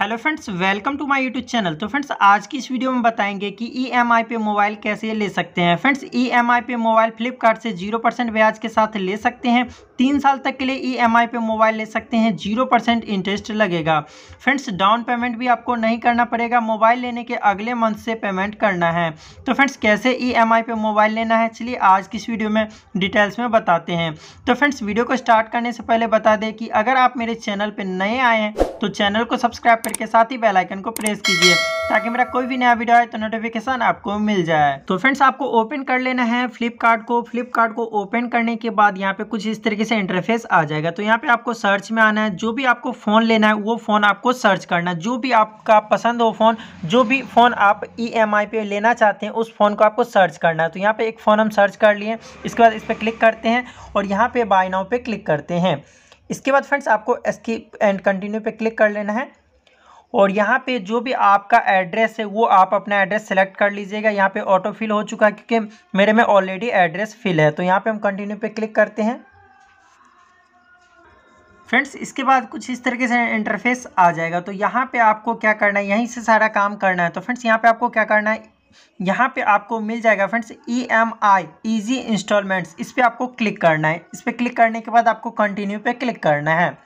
hello friends welcome to my YouTube channel तो friends आज की इस वीडियो में बताएंगे कि ईएमआई e पे मोबाइल कैसे ले सकते हैं फ्रेंड्स ईएमआई e पे मोबाइल फ्लिपकार्ट से जीरो परसेंट ब्याज के साथ ले सकते हैं तीन साल तक के लिए ई e पे मोबाइल ले सकते हैं जीरो परसेंट इंटरेस्ट लगेगा फ्रेंड्स डाउन पेमेंट भी आपको नहीं करना पड़ेगा मोबाइल लेने के अगले मंथ से पेमेंट करना है तो फ्रेंड्स कैसे ई e पे मोबाइल लेना है चलिए आज की इस वीडियो में डिटेल्स में बताते हैं तो फ्रेंड्स वीडियो को स्टार्ट करने से पहले बता दें कि अगर आप मेरे चैनल पर नए आए हैं तो चैनल को सब्सक्राइब करके साथ ही बेलाइकन को प्रेस कीजिए ताकि मेरा कोई भी नया वीडियो आए तो नोटिफिकेशन आपको मिल जाए तो फ्रेंड्स आपको ओपन कर लेना है फ्लिपकार्ट को फ्लिपकार्ट को ओपन करने के बाद यहाँ पे कुछ इस तरीके से इंटरफेस आ जाएगा तो यहाँ पे आपको सर्च में आना है जो भी आपको फ़ोन लेना है वो फ़ोन आपको सर्च करना है जो भी आपका पसंद हो फ़ोन जो भी फ़ोन आप ई e पे लेना चाहते हैं उस फ़ोन को आपको सर्च करना है तो यहाँ पर एक फ़ोन हम सर्च कर लिए इसके बाद इस पर क्लिक करते हैं और यहाँ पर बाय नाउ पर क्लिक करते हैं इसके बाद फ्रेंड्स आपको स्किप एंड कंटिन्यू पे क्लिक कर लेना है और यहाँ पे जो भी आपका एड्रेस है वो आप अपना एड्रेस सेलेक्ट कर लीजिएगा यहाँ पे ऑटो फिल हो चुका है क्योंकि मेरे में ऑलरेडी एड्रेस फिल है तो यहाँ पे हम कंटिन्यू पे क्लिक करते हैं फ्रेंड्स इसके बाद कुछ इस तरीके से इंटरफेस आ जाएगा तो यहाँ पे आपको क्या करना है यहीं से सारा काम करना है तो फ्रेंड्स यहाँ पे आपको क्या करना है यहाँ पे आपको मिल जाएगा friends E M I easy instalments इस पर आपको क्लिक करना है इस पर क्लिक करने के बाद आपको कंटिन्यू पे क्लिक करना है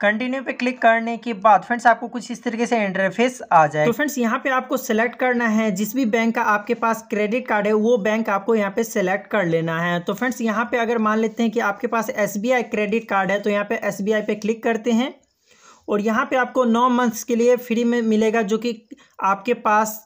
कंटिन्यू पे क्लिक करने के बाद फ्रेंड्स आपको कुछ इस तरीके से इंटरफेस आ जाए तो फ्रेंड्स यहाँ पे आपको सेलेक्ट करना है जिस भी बैंक का आपके पास क्रेडिट कार्ड है वो बैंक आपको यहाँ पे सेलेक्ट कर लेना है तो फ्रेंड्स यहाँ पे अगर मान लेते हैं कि आपके पास एस क्रेडिट कार्ड है तो यहाँ पे एस पे क्लिक करते हैं और यहाँ पे आपको नौ मंथ्स के लिए फ्री में मिलेगा जो कि आपके पास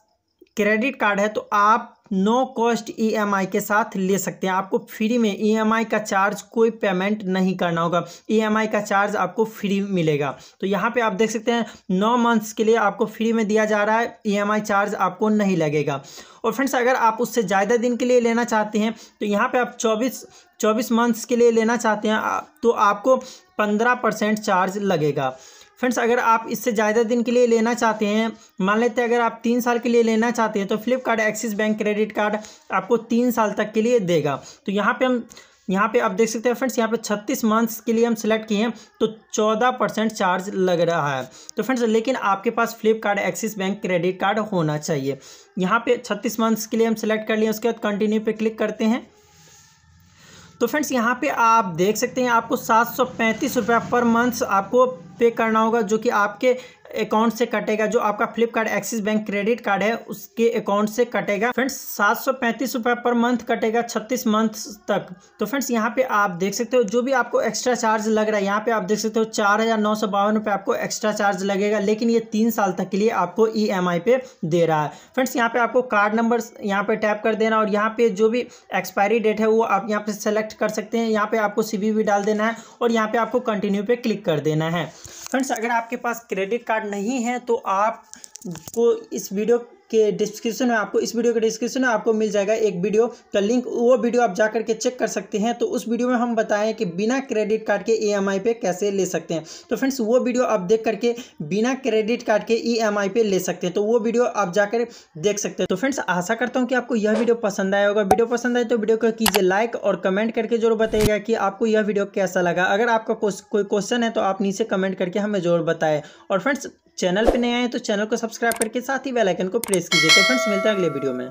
क्रेडिट कार्ड है तो आप नो कॉस्ट ईएमआई e के साथ ले सकते हैं आपको फ्री में ईएमआई e का चार्ज कोई पेमेंट नहीं करना होगा ईएमआई e का चार्ज आपको फ्री मिलेगा तो यहाँ पे आप देख सकते हैं नौ मंथ्स के लिए आपको फ्री में दिया जा रहा है ईएमआई चार्ज आपको नहीं लगेगा और फ्रेंड्स अगर आप उससे ज़्यादा दिन के लिए लेना चाहते हैं तो यहाँ पर आप चौबीस चौबीस मंथ्स के लिए लेना चाहते हैं तो आपको पंद्रह परसेंट चार्ज लगेगा फ्रेंड्स अगर आप इससे ज़्यादा दिन के लिए लेना चाहते हैं मान लेते हैं अगर आप तीन साल के लिए लेना चाहते हैं तो Flipkart Axis bank credit card आपको तीन साल तक के लिए देगा तो यहाँ पर हम यहाँ पे आप देख सकते हैं फ्रेंड्स यहाँ पे 36 मंथ्स के लिए हम सेलेक्ट किए हैं तो 14 परसेंट चार्ज लग रहा है तो फ्रेंड्स लेकिन आपके पास Flipkart Axis bank credit card होना चाहिए यहाँ पे 36 मंथ्स के लिए हम सेलेक्ट कर लिए उसके बाद कंटिन्यू पे क्लिक करते हैं तो फ्रेंड्स यहाँ पे आप देख सकते हैं आपको सात सौ पैंतीस रुपया पर मंथ आपको पे करना होगा जो कि आपके अकाउंट से कटेगा जो आपका Flipkart Axis bank credit card है उसके अकाउंट से कटेगा फ्रेंड्स सात सौ पैंतीस रुपये पर मंथ कटेगा छत्तीस मंथ तक तो फ्रेंड्स यहाँ पे आप देख सकते हो जो भी आपको एक्स्ट्रा चार्ज लग रहा है यहाँ पे आप देख सकते हो चार हज़ार नौ सौ बावन रुपये आपको एक्स्ट्रा चार्ज लगेगा लेकिन ये तीन साल तक के लिए आपको ई एम आई पे दे रहा है फ्रेंड्स यहाँ पे आपको कार्ड नंबर यहाँ पे टैप कर देना और यहाँ पे जो भी एक्सपायरी डेट है वो आप यहाँ पे सेलेक्ट कर सकते हैं यहाँ पे आपको सी डाल देना है और यहाँ पे आपको कंटिन्यू पे क्लिक कर देना है फ्रेंड्स अगर आपके पास क्रेडिट कार्ड नहीं है तो आप को इस वीडियो के डिस्क्रिप्शन में आपको इस वीडियो के डिस्क्रिप्शन में आपको मिल जाएगा एक वीडियो का लिंक वो वीडियो आप जाकर के चेक कर सकते हैं तो उस वीडियो में हम बताएं कि बिना क्रेडिट कार्ड के ई e पे कैसे ले सकते हैं तो फ्रेंड्स वो वीडियो आप देख करके बिना क्रेडिट कार्ड के ई e पे ले सकते हैं तो वो वीडियो आप जाकर देख सकते हैं तो फ्रेंड्स आशा करता हूँ कि आपको यह वीडियो पसंद आया होगा वीडियो पसंद आए तो वीडियो को कीजिए लाइक और कमेंट करके जरूर बताइएगा कि आपको यह वीडियो कैसा लगा अगर आपका कोई क्वेश्चन है तो आप नीचे कमेंट करके हमें जरूर बताएं और फ्रेंड्स चैनल पर नए आए तो चैनल को सब्सक्राइब करके साथ ही बेलाइकन को प्रेस कीजिए तो फ्रेंड्स मिलते हैं अगले वीडियो में